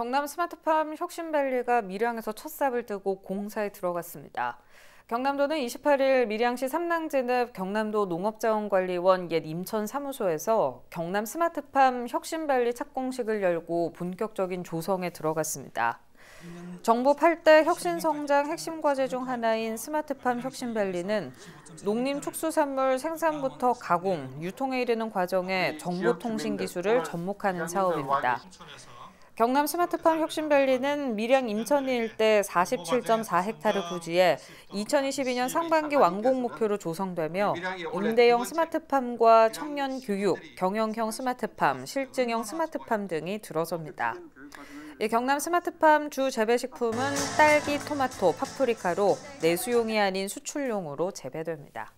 경남 스마트팜 혁신밸리가 밀양에서 첫 삽을 뜨고 공사에 들어갔습니다. 경남도는 28일 밀양시 삼랑진읍 경남도 농업자원관리원 옛 임천사무소에서 경남 스마트팜 혁신밸리 착공식을 열고 본격적인 조성에 들어갔습니다. 정부 8대 혁신성장 핵심 과제 중 하나인 스마트팜 혁신밸리는 농림축수산물 생산부터 가공, 유통에 이르는 과정에 정보통신 기술을 접목하는 사업입니다. 경남 스마트팜 혁신밸리는 밀양 인천 일대 47.4헥타르 부지에 2022년 상반기 완공 목표로 조성되며 임대형 스마트팜과 청년 교육, 경영형 스마트팜, 실증형 스마트팜 등이 들어섭니다. 경남 스마트팜 주 재배식품은 딸기, 토마토, 파프리카로 내수용이 아닌 수출용으로 재배됩니다.